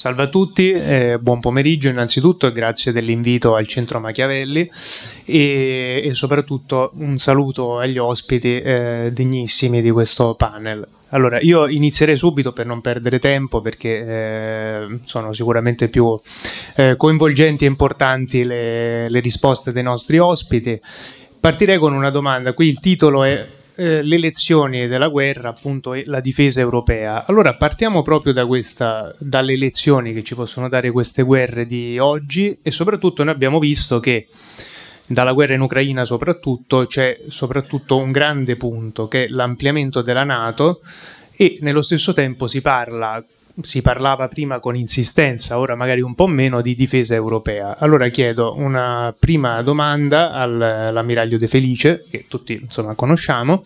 Salve a tutti, eh, buon pomeriggio innanzitutto e grazie dell'invito al Centro Machiavelli e, e, soprattutto un saluto agli ospiti eh, degnissimi di questo panel. Allora, io inizierei subito per non perdere tempo perché eh, sono sicuramente più eh, coinvolgenti e importanti le, le risposte dei nostri ospiti. Partirei con una domanda, qui il titolo è eh, le lezioni della guerra, appunto, e la difesa europea. Allora partiamo proprio da questa, dalle lezioni che ci possono dare queste guerre di oggi e soprattutto noi abbiamo visto che dalla guerra in Ucraina soprattutto c'è soprattutto un grande punto che è l'ampliamento della Nato e nello stesso tempo si parla si parlava prima con insistenza, ora magari un po' meno, di difesa europea. Allora chiedo una prima domanda all'ammiraglio De Felice, che tutti insomma conosciamo,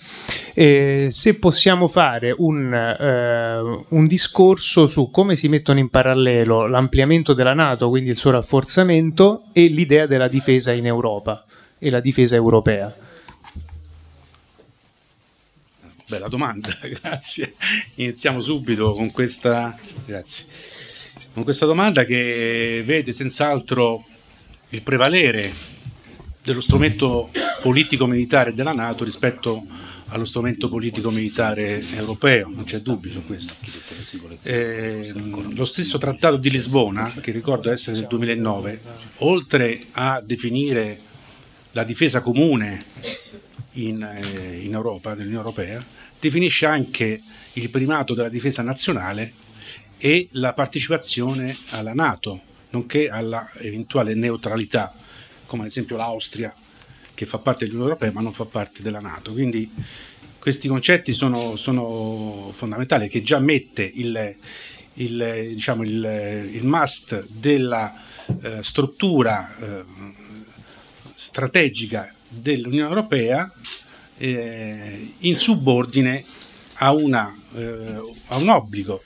eh, se possiamo fare un, eh, un, discorso su come si mettono in parallelo l'ampliamento della Nato, quindi il suo rafforzamento, e l'idea della difesa in Europa e la difesa europea. Bella domanda, grazie. Iniziamo subito con questa, grazie. con questa domanda che vede senz'altro il prevalere dello strumento politico-militare della Nato rispetto allo strumento politico-militare europeo, non c'è dubbio su questo. Eh, lo stesso trattato di Lisbona, che ricordo essere del 2009, oltre a definire la difesa comune in, eh, in Europa, nell'Unione Europea, definisce anche il primato della difesa nazionale e la partecipazione alla Nato, nonché alla eventuale neutralità, come ad esempio l'Austria, che fa parte dell'Unione Europea ma non fa parte della Nato. Quindi questi concetti sono, sono fondamentali, che già mette il, il, diciamo, il, il must della eh, struttura eh, strategica dell'Unione Europea eh, in subordine a, una, eh, a, un obbligo,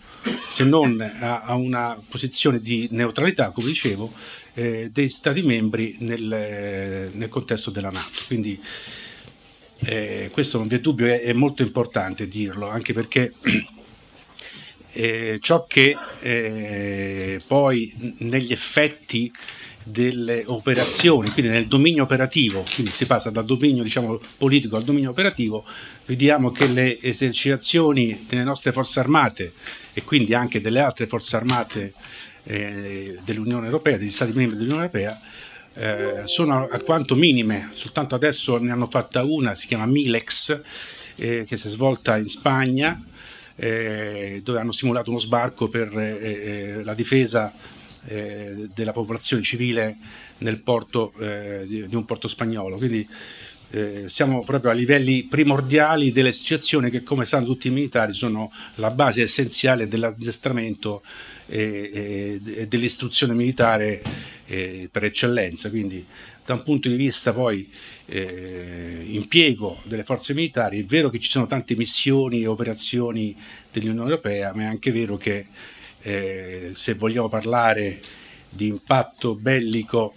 se non a, a, una posizione di neutralità, come dicevo, eh, dei Stati membri nel, nel, contesto della Nato. Quindi eh, questo non vi è dubbio, è, è, molto importante dirlo, anche perché eh, ciò che eh, poi negli effetti delle operazioni, quindi nel dominio operativo, quindi si passa dal dominio diciamo, politico al dominio operativo, vediamo che le esercitazioni delle nostre forze armate e quindi anche delle altre forze armate eh, dell'Unione Europea, degli Stati membri dell'Unione Europea, eh, sono alquanto minime, soltanto adesso ne hanno fatta una, si chiama Milex, eh, che si è svolta in Spagna, eh, dove hanno simulato uno sbarco per eh, eh la difesa eh, della popolazione civile nel porto, eh, di, di, un porto spagnolo. Quindi eh, siamo proprio a livelli primordiali delle associazioni che, come sanno tutti i militari, sono la base essenziale dell'addestramento e, e, e dell'istruzione militare eh, per eccellenza. Quindi da un punto di vista poi eh, impiego delle forze militari, è vero che ci sono tante missioni e operazioni dell'Unione Europea, ma è anche vero che eh, se vogliamo parlare di impatto bellico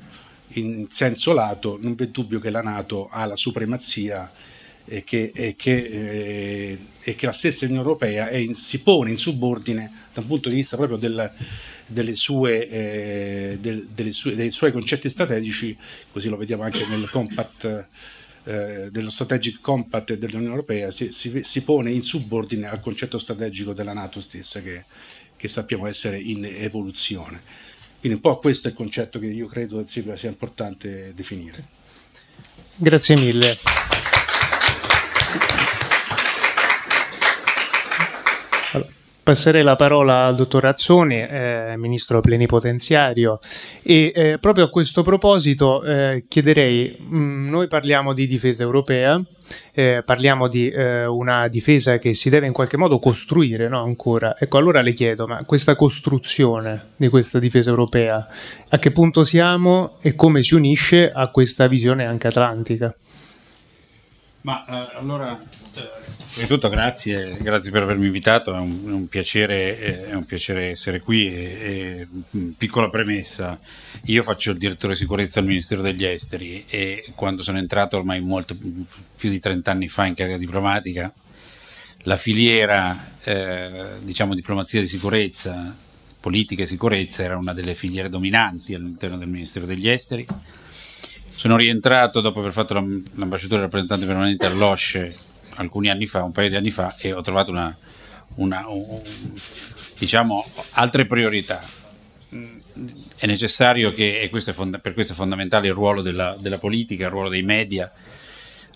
in senso lato, non v'è dubbio che la Nato ha la supremazia e che, e che, eh, e che la stessa Unione Europea in, si pone in subordine dal punto di vista proprio del, delle sue, eh, del, delle sue, dei suoi concetti strategici, così lo vediamo anche nel compact. Eh, dello Strategic Compact dell'Unione Europea si, si, si, pone in subordine al concetto strategico della Nato stessa che che sappiamo essere in evoluzione. Quindi un po' questo è il concetto che io credo sia importante definire. Grazie mille. Passerei la parola al dottor Razzoni, eh, ministro plenipotenziario, e eh, proprio a questo proposito eh, chiederei, mh, mm, noi parliamo di difesa europea, eh, parliamo di eh, una difesa che si deve in qualche modo costruire no? ancora, ecco allora le chiedo, ma questa costruzione di questa difesa europea, a che punto siamo e come si unisce a questa visione anche atlantica? Ma eh, allora Innanzitutto grazie, grazie per avermi invitato, è un, è un, piacere, eh, è un piacere, essere qui. E, e, mm, piccola premessa, io faccio il direttore di sicurezza al Ministero degli Esteri e quando sono entrato ormai molto più di 30 anni fa in carriera diplomatica, la filiera eh, diciamo diplomazia di sicurezza, politica e sicurezza era una delle filiere dominanti all'interno del Ministero degli Esteri. Sono rientrato dopo aver fatto l'ambasciatore rappresentante permanente all'OSCE alcuni anni fa, un paio di anni fa, e ho trovato una, una un, diciamo, altre priorità. È necessario che, e questo fonda- per questo è fondamentale il ruolo della, della, politica, il ruolo dei media,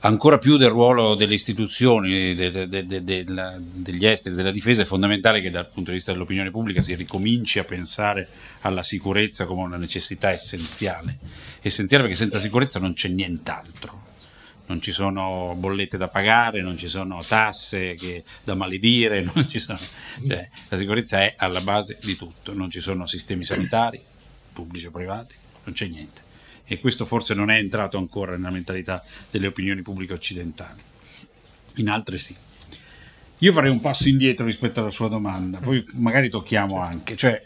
ancora più del ruolo delle istituzioni, de, de, de, la, degli esteri, della difesa, è fondamentale che dal punto di vista dell'opinione pubblica si ricominci a pensare alla sicurezza come una necessità essenziale. Essenziale perché senza sicurezza non c'è nient'altro non ci sono bollette da pagare, non ci sono tasse che, da maledire, sono, cioè, la sicurezza è alla base di tutto, non ci sono sistemi sanitari, pubblici o privati, non c'è niente. E questo forse non è entrato ancora nella mentalità delle opinioni pubbliche occidentali, in altre sì. Io farei un passo indietro rispetto alla sua domanda, poi magari tocchiamo anche, cioè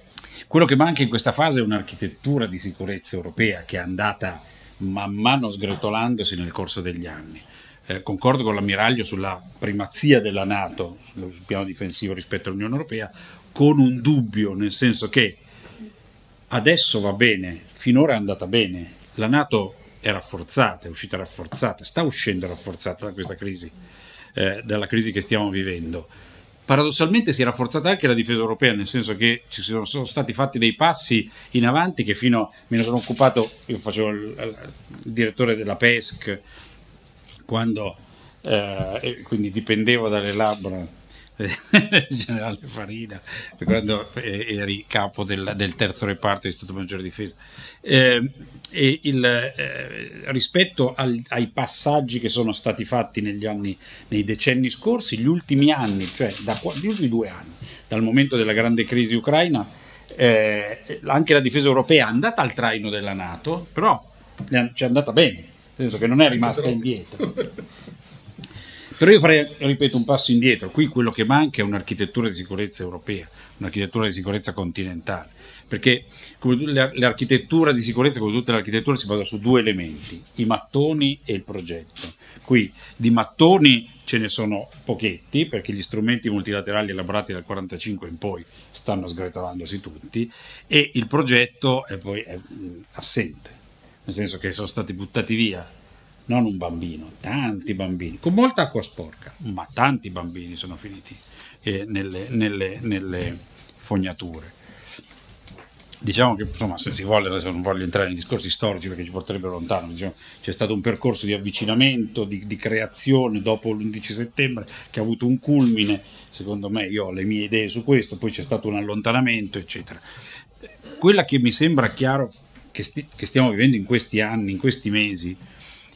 quello che manca in questa fase è un'architettura di sicurezza europea che è andata man mano sgretolandosi nel corso degli anni. Eh, concordo con l'ammiraglio sulla primazia della Nato sul piano difensivo rispetto all'Unione Europea, con un dubbio, nel senso che adesso va bene, finora è andata bene, la Nato è rafforzata, è uscita rafforzata, sta uscendo rafforzata da questa crisi, eh, dalla crisi che stiamo vivendo paradossalmente si è rafforzata anche la difesa europea, nel senso che ci sono, sono stati fatti dei passi in avanti che fino a me ne sono occupato, io facevo il, il direttore della PESC quando eh, quindi dipendevo dalle labbra il eh, generale Farina, quando eh, eri capo del, del terzo reparto di Stato Maggiore Difesa. Eh, il, eh, rispetto al, ai passaggi che sono stati fatti negli anni, nei decenni scorsi, gli ultimi anni, cioè da, gli ultimi due anni, dal momento della grande crisi ucraina, eh, anche la difesa europea è andata al traino della Nato, però ci è andata bene, nel senso che non è rimasta indietro. Però io farei, ripeto, un passo indietro. Qui quello che manca è un'architettura di sicurezza europea, un'architettura di sicurezza continentale, perché l'architettura di sicurezza, come tutte le architetture, si basa su due elementi, i mattoni e il progetto. Qui di mattoni ce ne sono pochetti, perché gli strumenti multilaterali elaborati dal 1945 in poi stanno sgretolandosi tutti, e il progetto è poi è assente, nel senso che sono stati buttati via non un bambino, tanti bambini, con molta acqua sporca, ma tanti bambini sono finiti eh, nelle, nelle, nelle, fognature. Diciamo che insomma, se si vuole, adesso non voglio entrare in discorsi storici perché ci porterebbero lontano, diciamo, c'è stato un percorso di avvicinamento, di, di creazione dopo l'11 settembre che ha avuto un culmine, secondo me io ho le mie idee su questo, poi c'è stato un allontanamento, eccetera. Quella che mi sembra chiaro che, sti che stiamo vivendo in questi anni, in questi mesi,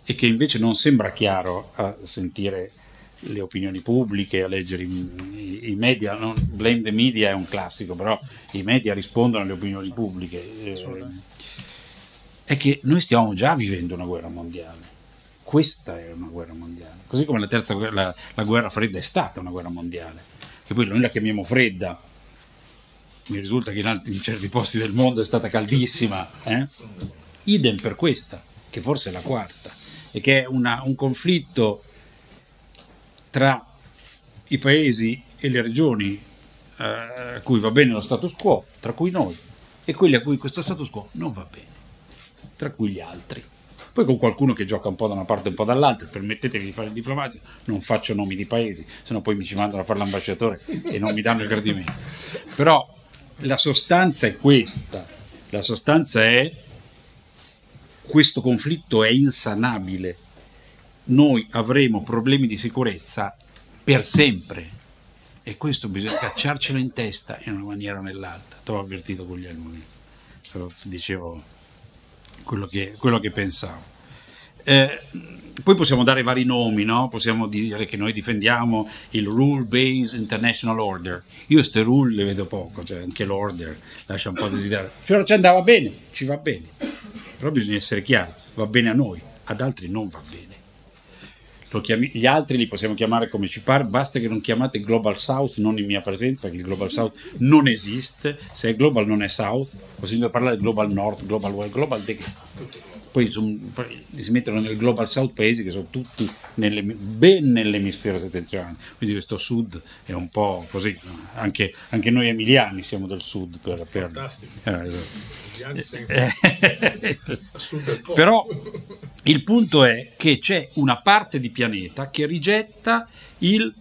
e che invece non sembra chiaro a sentire le opinioni pubbliche, a leggere i, i media. Non, blame the media è un classico, però i media rispondono alle opinioni pubbliche. Eh, è che noi stiamo già vivendo una guerra mondiale. Questa è una guerra mondiale, così come la, terza, la, la guerra fredda è stata una guerra mondiale, che poi noi la chiamiamo fredda, mi risulta che in, altri, in, certi posti del mondo è stata caldissima. Eh? Idem per questa, che forse è la quarta e che è una, un conflitto tra i paesi e le regioni eh, a cui va bene lo status quo, tra cui noi, e quelli a cui questo status quo non va bene, tra cui gli altri. Poi con qualcuno che gioca un po' da una parte e un po' dall'altra, permettetemi di fare il diplomatico, non faccio nomi di paesi, sennò poi mi ci mandano a fare l'ambasciatore e non mi danno il gradimento. Però la sostanza è questa, la sostanza è questo conflitto è insanabile, noi avremo problemi di sicurezza per sempre. E questo bisogna cacciarcelo in testa in una maniera o nell'altra. T'ho avvertito con gli alunni, dicevo quello che, quello che pensavo. Eh, poi possiamo dare vari nomi, no? possiamo dire che noi difendiamo il Rule Based International Order. Io queste rule le vedo poco, cioè anche l'order lascia un po' desiderare. Però ci andava bene, ci va bene però bisogna essere chiari, va bene a noi, ad altri non va bene. Chiami, gli altri li possiamo chiamare come ci pare, basta che non chiamate Global South, non in mia presenza, perché il Global South non esiste, se è Global non è South, ho sentito parlare di Global North, Global West, Global De Tutto poi, si mettono nel Global South paesi che sono tutti nelle, ben nell'emisfero settentrionale, quindi questo sud è un po' così, anche, anche noi emiliani siamo del sud. Per, per, Fantastico. Eh, esatto. Eh. Però il punto è che c'è una parte di pianeta che rigetta il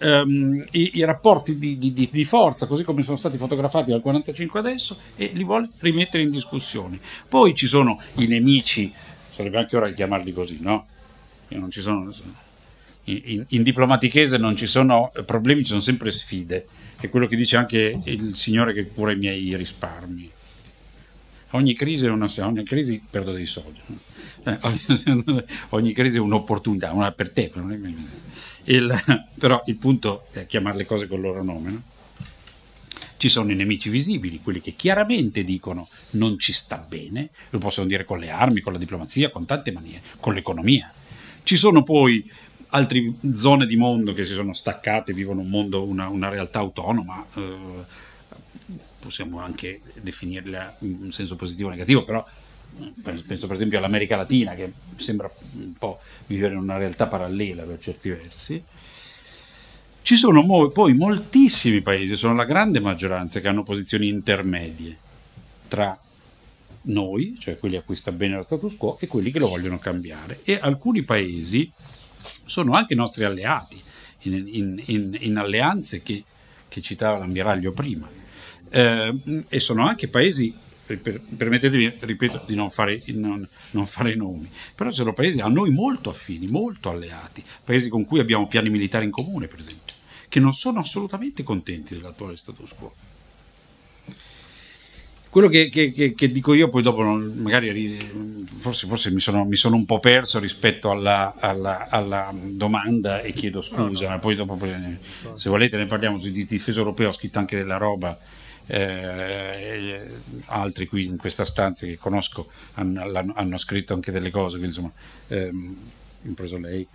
um, i, i, rapporti di, di, di, forza, così come sono stati fotografati dal 45 adesso, e li vuole rimettere in discussione. Poi ci sono i nemici, sarebbe anche ora di chiamarli così, no? Sono, in, in diplomatichese non ci sono eh, problemi, ci sono sempre sfide. È quello che dice anche il signore che cura i miei risparmi ogni crisi è una ogni crisi perdo dei soldi eh, ogni, ogni, crisi è un'opportunità una per te per non il, però il punto è chiamare le cose col loro nome. No? Ci sono i nemici visibili, quelli che chiaramente dicono non ci sta bene, lo possono dire con le armi, con la diplomazia, con tante maniere, con l'economia. Ci sono poi altre zone di mondo che si sono staccate, vivono un mondo, una, una realtà autonoma, eh, possiamo anche definirla in senso positivo o negativo, però penso per esempio all'America Latina che sembra un po' vivere in una realtà parallela per certi versi. Ci sono poi moltissimi paesi, sono la grande maggioranza, che hanno posizioni intermedie tra noi, cioè quelli a cui sta bene lo status quo, e quelli che lo vogliono cambiare. E alcuni paesi sono anche nostri alleati, in, in, in, in alleanze che, che, citava l'ammiraglio prima. Eh, e sono anche paesi per, permettetemi, ripeto, di non fare, non, non fare nomi, però sono paesi a noi molto affini, molto alleati, paesi con cui abbiamo piani militari in comune, per esempio, che non sono assolutamente contenti dell'attuale status quo. Quello che, che, che, che dico io, poi dopo magari forse, forse mi, sono, mi, sono, un po' perso rispetto alla, alla, alla domanda e chiedo scusa, no, no. ma poi dopo se volete ne parliamo di difesa europea, ho scritto anche della roba eh, eh, altri qui in questa stanza che conosco hanno, hanno scritto anche delle cose, quindi insomma, ehm, impreso lei.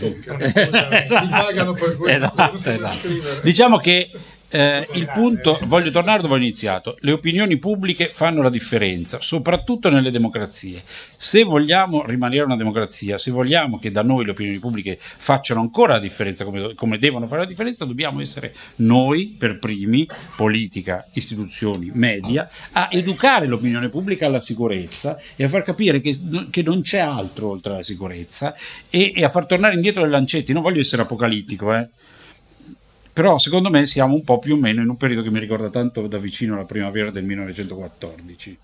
Tocca. Eh, eh, esatto, esatto. Diciamo che eh, il punto, voglio tornare dove ho iniziato, le opinioni pubbliche fanno la differenza, soprattutto nelle democrazie. Se vogliamo rimanere una democrazia, se vogliamo che da noi le opinioni pubbliche facciano ancora la differenza, come, come devono fare la differenza, dobbiamo essere noi per primi, politica, istituzioni, media, a educare l'opinione pubblica alla sicurezza e a far capire che, che non c'è altro oltre alla sicurezza e, e, a far tornare indietro le lancette. Non voglio essere apocalittico, eh però secondo me siamo un po' più o meno in un periodo che mi ricorda tanto da vicino la primavera del 1914.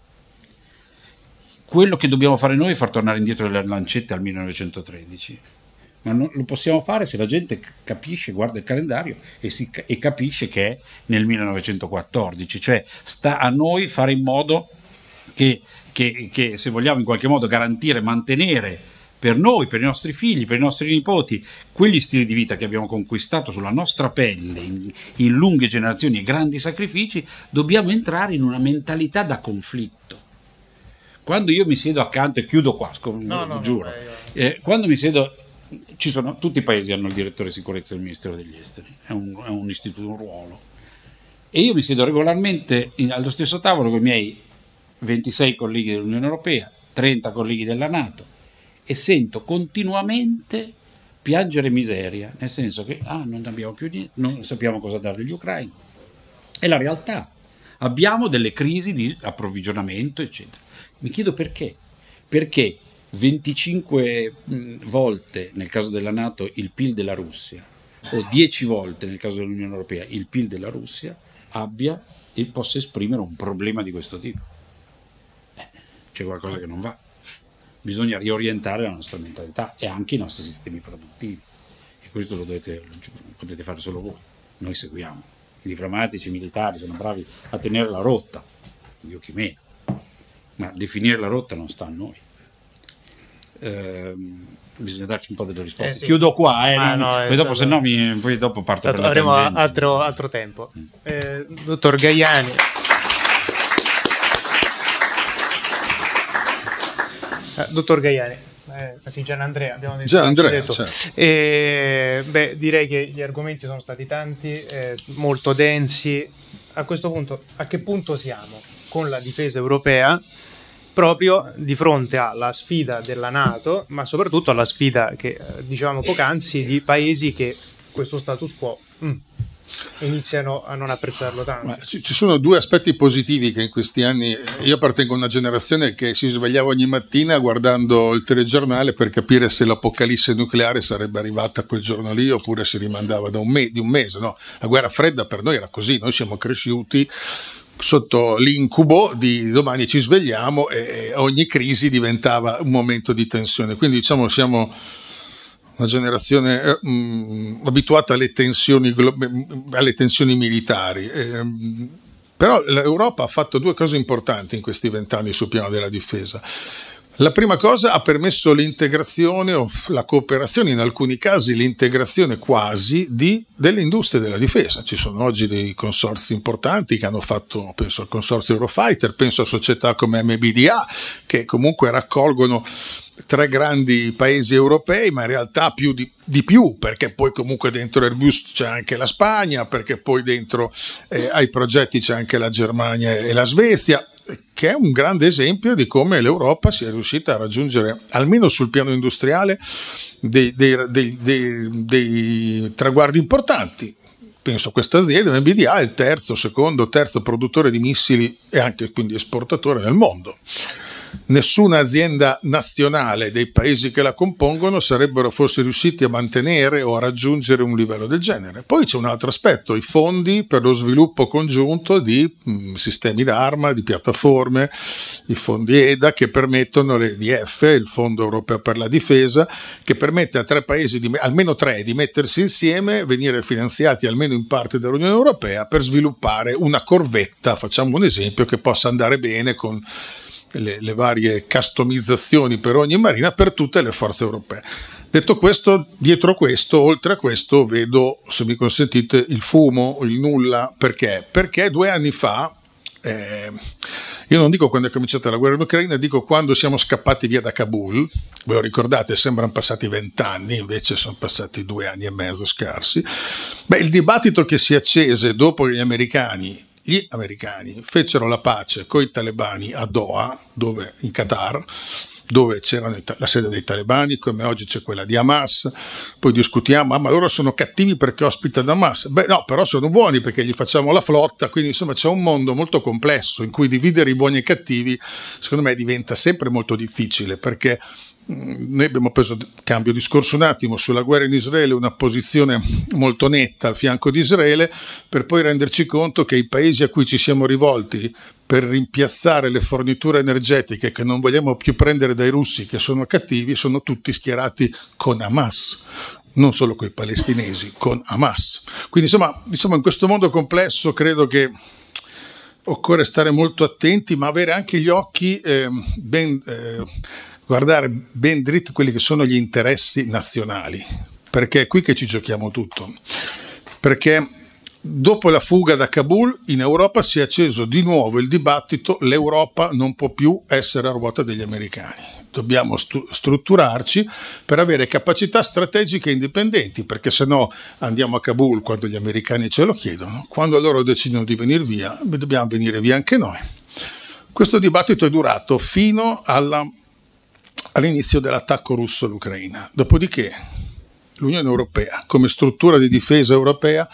Quello che dobbiamo fare noi è far tornare indietro le lancette al 1913, ma non, lo possiamo fare se la gente capisce, guarda il calendario e, si, e capisce che è nel 1914, cioè sta a noi fare in modo che, che, che se vogliamo in qualche modo garantire, mantenere per noi, per i nostri figli, per i nostri nipoti, quegli stili di vita che abbiamo conquistato sulla nostra pelle in, in lunghe generazioni e grandi sacrifici, dobbiamo entrare in una mentalità da conflitto quando io mi siedo accanto e chiudo qua, scom- no, no, giuro, no, eh, quando mi siedo, ci sono, tutti i paesi hanno il direttore di sicurezza del Ministero degli Esteri, è un, è un istituto, un ruolo, e io mi siedo regolarmente in, allo stesso tavolo con i miei 26 colleghi dell'Unione Europea, 30 colleghi della Nato, e sento continuamente piangere miseria, nel senso che ah, non abbiamo più niente, non sappiamo cosa dare agli ucraini. È la realtà. Abbiamo delle crisi di approvvigionamento, eccetera. Mi chiedo perché. Perché 25 volte nel caso della Nato il PIL della Russia o 10 volte nel caso dell'Unione Europea il PIL della Russia abbia e possa esprimere un problema di questo tipo. Eh, c'è qualcosa che non va bisogna riorientare la nostra mentalità e anche i nostri sistemi produttivi. E questo lo, dovete, lo potete fare solo voi, noi seguiamo. I diplomatici, i militari sono bravi a tenere la rotta, io chi meno, ma definire la rotta non sta a noi. Eh, bisogna darci un po' delle risposte. Eh sì. Chiudo qua, eh, ah, no, poi, dopo, stato... mi, poi dopo parto Avremo altro, altro, tempo. Mm. Eh, dottor Gaiani. Eh, dottor Gaiani. Eh, sì, Gian Andrea, abbiamo detto. Gian Andrea, detto. Certo. E, beh, direi che gli argomenti sono stati tanti, eh, molto densi. A questo punto, a che punto siamo con la difesa europea? proprio di fronte alla sfida della Nato, ma soprattutto alla sfida che eh, dicevamo poc'anzi di paesi che questo status quo mh, mm, iniziano a non apprezzarlo tanto. Ma ci sono due aspetti positivi che in questi anni io appartengo a una generazione che si svegliava ogni mattina guardando il telegiornale per capire se l'apocalisse nucleare sarebbe arrivata quel giorno lì oppure si rimandava da un, me- un mese. No? La guerra fredda per noi era così, noi siamo cresciuti sotto l'incubo di domani ci svegliamo e ogni crisi diventava un momento di tensione. Quindi diciamo siamo una generazione eh, mh, mm, abituata alle tensioni, mm, mm, alle tensioni militari. Eh, però l'Europa ha fatto due cose importanti in questi vent'anni sul piano della difesa. La prima cosa ha permesso l'integrazione o la cooperazione, in alcuni casi l'integrazione quasi, di, delle industrie della difesa. Ci sono oggi dei consorzi importanti che hanno fatto, penso al consorzio Eurofighter, penso a società come MBDA, che comunque raccolgono tre grandi paesi europei, ma in realtà più di, di più, perché poi comunque dentro Airbus c'è anche la Spagna, perché poi dentro eh, ai progetti c'è anche la Germania e la Svezia, che è un grande esempio di come l'Europa sia riuscita a raggiungere, almeno sul piano industriale, dei, dei, dei, dei traguardi importanti. Penso a questa azienda, MBDA, è il terzo, secondo, terzo produttore di missili e anche quindi esportatore nel mondo nessuna azienda nazionale dei paesi che la compongono sarebbero forse riusciti a mantenere o a raggiungere un livello del genere. Poi c'è un altro aspetto, i fondi per lo sviluppo congiunto di mh, mm, sistemi d'arma, di piattaforme, i fondi EDA che permettono l'EDF, il Fondo Europeo per la Difesa, che permette a tre paesi, di, almeno tre, di mettersi insieme, venire finanziati almeno in parte dall'Unione Europea per sviluppare una corvetta, facciamo un esempio, che possa andare bene con le, le varie customizzazioni per ogni marina per tutte le forze europee. Detto questo, dietro questo, oltre a questo, vedo, se mi consentite, il fumo, il nulla. Perché? Perché due anni fa, eh, io non dico quando è cominciata la guerra in Ucraina, dico quando siamo scappati via da Kabul, ve lo ricordate, sembrano passati vent'anni, invece sono passati due anni e mezzo scarsi. Beh, il dibattito che si accese dopo gli americani gli americani fecero la pace con i talebani a Doha, dove, in Qatar, dove c'era la sede dei talebani, come oggi c'è quella di Hamas, poi discutiamo, ah, ma loro sono cattivi perché ospitano Hamas, beh no, però sono buoni perché gli facciamo la flotta, quindi insomma c'è un mondo molto complesso in cui dividere i buoni e i cattivi, secondo me diventa sempre molto difficile perché Mm, noi abbiamo preso, cambio discorso un attimo, sulla guerra in Israele una posizione molto netta al fianco di Israele per poi renderci conto che i paesi a cui ci siamo rivolti per rimpiazzare le forniture energetiche che non vogliamo più prendere dai russi che sono cattivi sono tutti schierati con Hamas non solo con i palestinesi, con Hamas. Quindi insomma, insomma in questo mondo complesso credo che occorre stare molto attenti ma avere anche gli occhi eh, ben... Eh, guardare ben dritto quelli che sono gli interessi nazionali, perché è qui che ci giochiamo tutto. Perché dopo la fuga da Kabul in Europa si è acceso di nuovo il dibattito l'Europa non può più essere a ruota degli americani. Dobbiamo stu- strutturarci per avere capacità strategiche indipendenti, perché se no andiamo a Kabul quando gli americani ce lo chiedono, quando loro decidono di venire via, dobbiamo venire via anche noi. Questo dibattito è durato fino alla all'inizio dell'attacco russo all'Ucraina. Dopodiché l'Unione Europea, come struttura di difesa europea,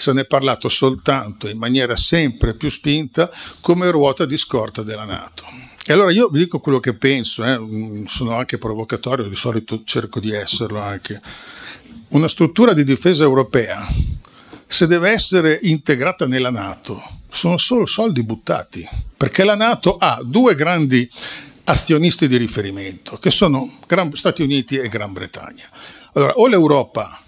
se ne è parlato soltanto in maniera sempre più spinta come ruota di scorta della Nato. E allora io vi dico quello che penso, eh, mm, sono anche provocatorio, di solito cerco di esserlo anche. Una struttura di difesa europea, se deve essere integrata nella Nato, sono solo soldi buttati, perché la Nato ha due grandi azionisti di riferimento, che sono Gran Stati Uniti e Gran Bretagna. Allora, o l'Europa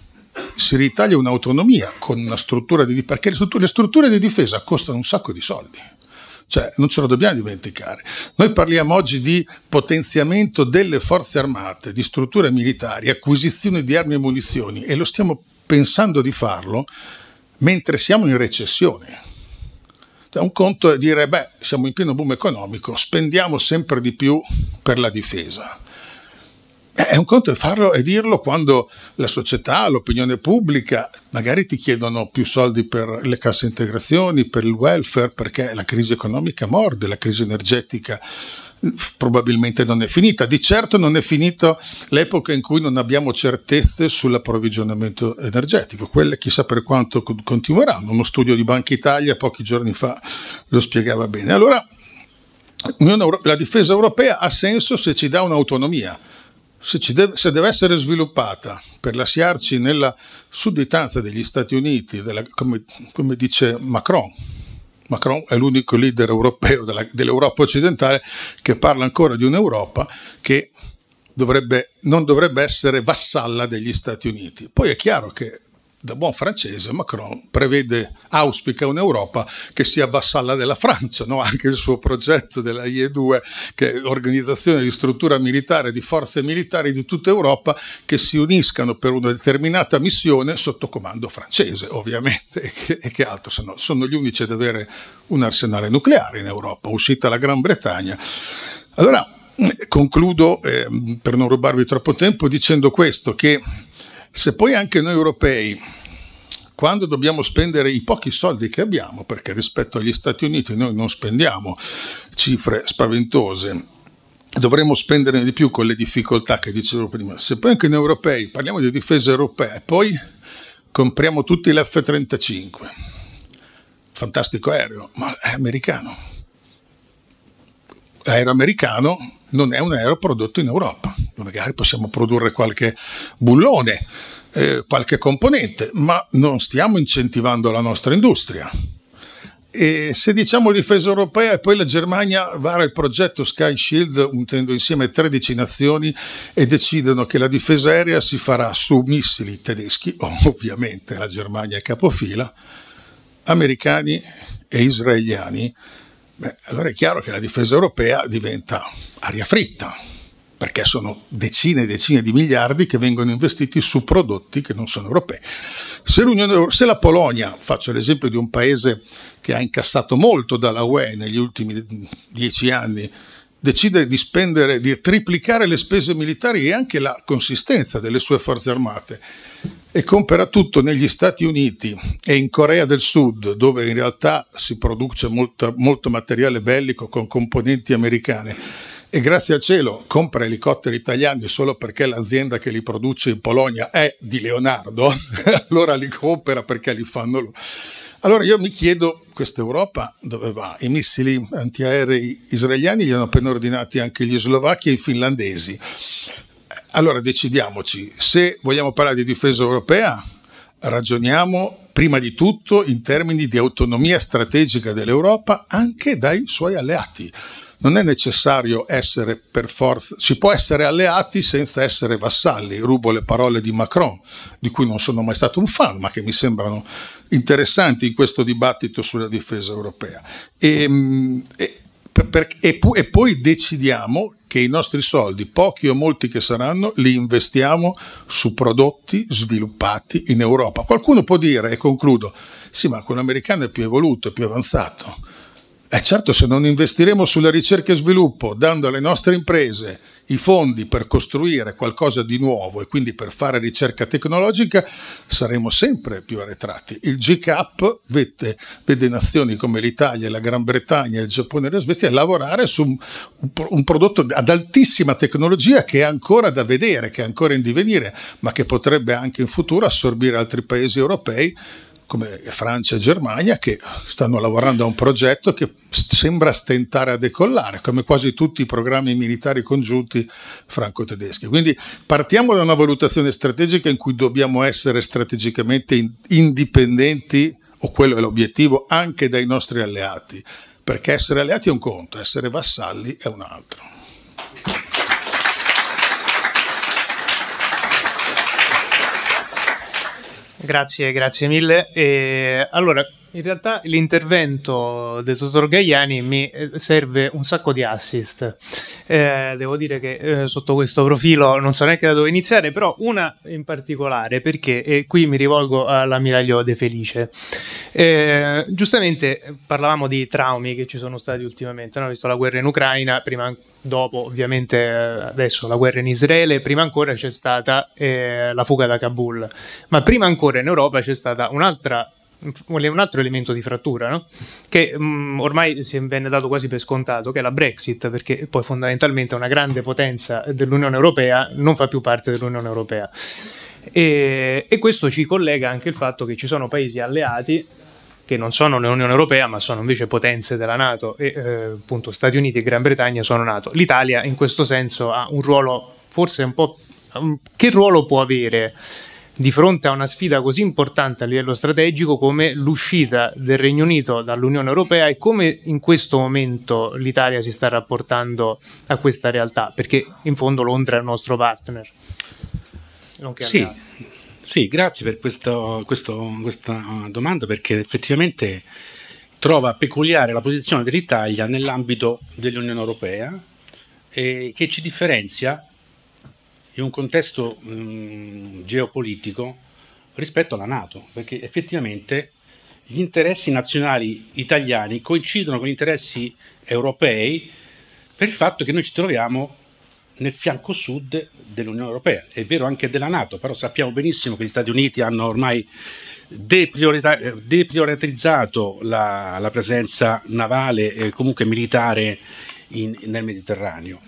si ritaglia un'autonomia con una struttura di difesa, perché le strutture, le strutture di difesa costano un sacco di soldi. Cioè, non ce lo dobbiamo dimenticare. Noi parliamo oggi di potenziamento delle forze armate, di strutture militari, acquisizione di armi e munizioni e lo stiamo pensando di farlo mentre siamo in recessione un conto è dire, beh, siamo in pieno boom economico, spendiamo sempre di più per la difesa. È un conto è farlo e dirlo quando la società, l'opinione pubblica, magari ti chiedono più soldi per le casse integrazioni, per il welfare, perché la crisi economica morde, la crisi energetica morde probabilmente non è finita. Di certo non è finita l'epoca in cui non abbiamo certezze sull'approvvigionamento energetico, quelle chissà per quanto continueranno. Uno studio di Banca Italia pochi giorni fa lo spiegava bene. Allora, la difesa europea ha senso se ci dà un'autonomia. Se deve, se, deve, essere sviluppata per lasciarci nella sudditanza degli Stati Uniti, della, come, come dice Macron, Macron è l'unico leader europeo della, dell'Europa occidentale che parla ancora di un'Europa che dovrebbe, non dovrebbe essere vassalla degli Stati Uniti. Poi è chiaro che da buon francese, Macron prevede, auspica un'Europa che sia vassalla della Francia, no? anche il suo progetto della IE2, che è organizzazione di struttura militare, di forze militari di tutta Europa, che si uniscano per una determinata missione sotto comando francese, ovviamente, e che, e che altro, se no, sono gli unici ad avere un arsenale nucleare in Europa, uscita la Gran Bretagna. Allora, concludo, eh, per non rubarvi troppo tempo, dicendo questo, che se poi anche noi europei, quando dobbiamo spendere i pochi soldi che abbiamo, perché rispetto agli Stati Uniti noi non spendiamo cifre spaventose, dovremmo spendere di più con le difficoltà che dicevo prima. Se poi anche noi europei parliamo di difesa europea e poi compriamo tutti l'F-35, fantastico aereo, ma è americano. L'aereo americano non è un aereo prodotto in Europa. Magari possiamo produrre qualche bullone, eh, qualche componente, ma non stiamo incentivando la nostra industria. E se diciamo difesa europea e poi la Germania vara il progetto Sky Shield, mettendo insieme 13 nazioni e decidono che la difesa aerea si farà su missili tedeschi, ovviamente la Germania è capofila, americani e israeliani Beh, allora è chiaro che la difesa europea diventa aria fritta, perché sono decine e decine di miliardi che vengono investiti su prodotti che non sono europei. Se, se, la Polonia, faccio l'esempio di un paese che ha incassato molto dalla UE negli ultimi dieci anni, decide di spendere, di triplicare le spese militari e anche la consistenza delle sue forze armate, e compera tutto negli Stati Uniti e in Corea del Sud, dove in realtà si produce molta, molto materiale bellico con componenti americane. E grazie al cielo compra elicotteri italiani solo perché l'azienda che li produce in Polonia è di Leonardo, allora li compra perché li fanno loro. Allora io mi chiedo, questa Europa dove va? I missili antiaerei israeliani li hanno appena ordinati anche gli slovacchi e i finlandesi. Allora decidiamoci, se vogliamo parlare di difesa europea, ragioniamo prima di tutto in termini di autonomia strategica dell'Europa anche dai suoi alleati. Non è necessario essere per forza, si può essere alleati senza essere vassalli. Rubo le parole di Macron, di cui non sono mai stato un fan, ma che mi sembrano interessanti in questo dibattito sulla difesa europea. E, ehm, e, per, e, e poi decidiamo che i nostri soldi, pochi o molti che saranno, li investiamo su prodotti sviluppati in Europa. Qualcuno può dire, e concludo, sì, ma quello americano è più evoluto, è più avanzato. E eh, certo, se non investiremo sulla ricerca e sviluppo, dando alle nostre imprese i fondi per costruire qualcosa di nuovo e quindi per fare ricerca tecnologica, saremo sempre più arretrati. Il GCAP vede, vede nazioni come l'Italia, la Gran Bretagna, il Giappone e la Svezia lavorare su un, un prodotto ad altissima tecnologia che è ancora da vedere, che è ancora in divenire, ma che potrebbe anche in futuro assorbire altri paesi europei come Francia e Germania che stanno lavorando a un progetto che sembra stentare a decollare, come quasi tutti i programmi militari congiunti franco-tedeschi. Quindi partiamo da una valutazione strategica in cui dobbiamo essere strategicamente indipendenti, o quello è l'obiettivo, anche dai nostri alleati, perché essere alleati è un conto, essere vassalli è un altro. Grazie, grazie mille. E allora, in realtà l'intervento del dottor Gaiani mi eh, serve un sacco di assist. Eh, devo dire che eh, sotto questo profilo non so neanche da dove iniziare, però una in particolare, perché e eh, qui mi rivolgo all'ammiraglio De Felice. Eh, giustamente parlavamo di traumi che ci sono stati ultimamente, no? visto la guerra in Ucraina, prima, dopo ovviamente adesso la guerra in Israele, prima ancora c'è stata la fuga da Kabul, ma prima ancora in Europa c'è stata un'altra un altro elemento di frattura, no? che mh, mm, ormai si venne dato quasi per scontato, che è la Brexit, perché poi fondamentalmente una grande potenza dell'Unione Europea non fa più parte dell'Unione Europea. E, e questo ci collega anche al fatto che ci sono paesi alleati che non sono l'Unione Europea, ma sono invece potenze della Nato e eh, appunto Stati Uniti e Gran Bretagna sono Nato. L'Italia in questo senso ha un ruolo forse un po' che ruolo può avere di fronte a una sfida così importante a livello strategico come l'uscita del Regno Unito dall'Unione Europea e come in questo momento l'Italia si sta rapportando a questa realtà, perché in fondo Londra è il nostro partner. Sì, sì, grazie per questo, questo, questa domanda perché effettivamente trova peculiare la posizione dell'Italia nell'ambito dell'Unione Europea e eh, che ci differenzia in un contesto mh, geopolitico rispetto alla Nato, perché effettivamente gli interessi nazionali italiani coincidono con gli interessi europei per il fatto che noi ci troviamo nel fianco sud dell'Unione Europea, è vero anche della Nato, però sappiamo benissimo che gli Stati Uniti hanno ormai deprioritizzato la, la presenza navale e comunque militare in, nel Mediterraneo.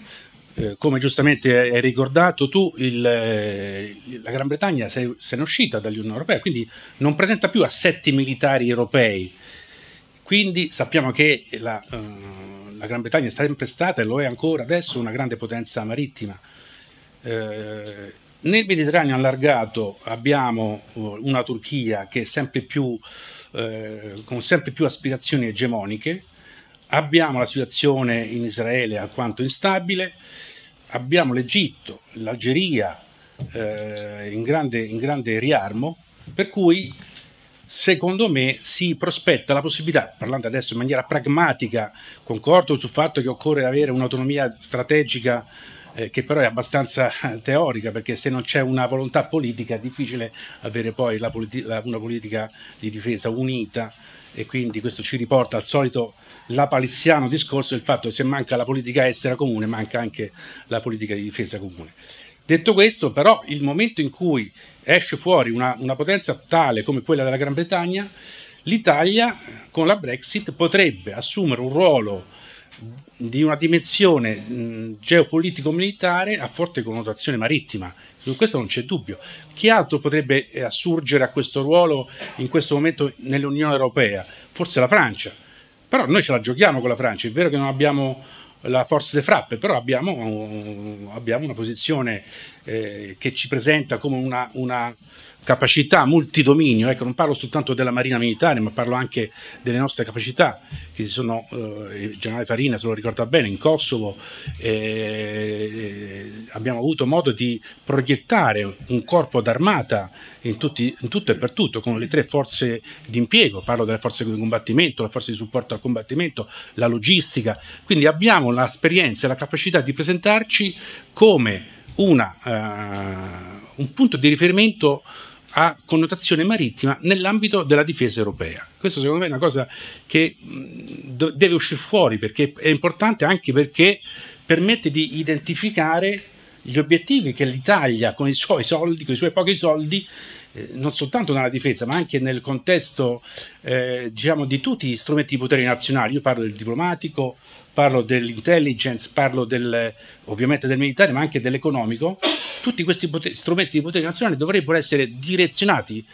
Eh, come giustamente hai ricordato tu, il, eh, la Gran Bretagna se, se n'è uscita dall'Unione Europea, quindi non presenta più assetti militari europei. Quindi sappiamo che la, eh, la Gran Bretagna è sempre stata e lo è ancora adesso una grande potenza marittima. Eh, nel Mediterraneo allargato abbiamo una Turchia che è sempre più, con sempre più aspirazioni egemoniche, abbiamo la situazione in Israele alquanto instabile, abbiamo l'Egitto, l'Algeria eh, in, grande, in grande riarmo, per cui secondo me si prospetta la possibilità, parlando adesso in maniera pragmatica, concordo sul fatto che occorre avere un'autonomia strategica eh, che però è abbastanza eh, teorica perché se non c'è una volontà politica è difficile avere poi la politi la, una politica di difesa unita e quindi questo ci riporta al solito lapalissiano discorso del fatto che se manca la politica estera comune manca anche la politica di difesa comune. Detto questo, però, il momento in cui esce fuori una, una potenza tale come quella della Gran Bretagna, l'Italia con la Brexit potrebbe assumere un ruolo di una dimensione geopolitico-militare a forte connotazione marittima. Su questo non c'è dubbio. Chi altro potrebbe eh, assurgere a questo ruolo in questo momento nell'Unione Europea? Forse la Francia. Però noi ce la giochiamo con la Francia. È vero che non abbiamo la forza delle frappe, però abbiamo, abbiamo una posizione eh, che ci presenta come una, una capacità multidominio, ecco, non parlo soltanto della Marina Militare, ma parlo anche delle nostre capacità che si sono, eh, il generale Farina se lo ricorda bene, in Kosovo eh, eh abbiamo avuto modo di proiettare un corpo d'armata in, tutti, in tutto e per tutto, con le tre forze di impiego, parlo delle forze di combattimento, le forze di supporto al combattimento, la logistica, quindi abbiamo l'esperienza e la capacità di presentarci come una, eh, un punto di riferimento ha connotazione marittima nell'ambito della difesa europea. Questo secondo me è una cosa che deve uscire fuori perché è importante anche perché permette di identificare gli obiettivi che l'Italia con i suoi soldi, con i suoi pochi soldi, eh, non soltanto nella difesa, ma anche nel contesto eh, diciamo, di tutti gli strumenti di potere nazionali. Io parlo del diplomatico, parlo dell'intelligence, parlo del, ovviamente del militare, ma anche dell'economico. Tutti questi poteri, strumenti di potere nazionale dovrebbero essere direzionati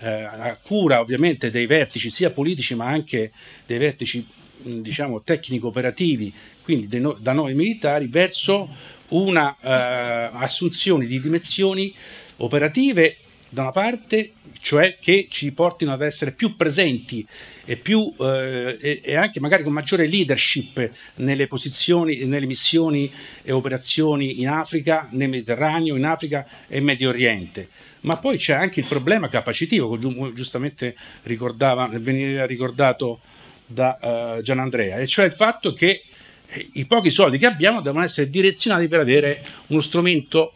eh, a cura ovviamente dei vertici sia politici ma anche dei vertici diciamo, tecnico-operativi, quindi no, da noi militari, verso una eh, assunzione di dimensioni operative da una parte, cioè che ci portino ad essere più presenti e, più, eh, e, anche magari con maggiore leadership nelle posizioni, nelle missioni e operazioni in Africa, nel Mediterraneo, in Africa e Medio Oriente. Ma poi c'è anche il problema capacitivo, come giustamente veniva ricordato da uh, Gian Andrea, e cioè il fatto che eh, i pochi soldi che abbiamo devono essere direzionati per avere uno strumento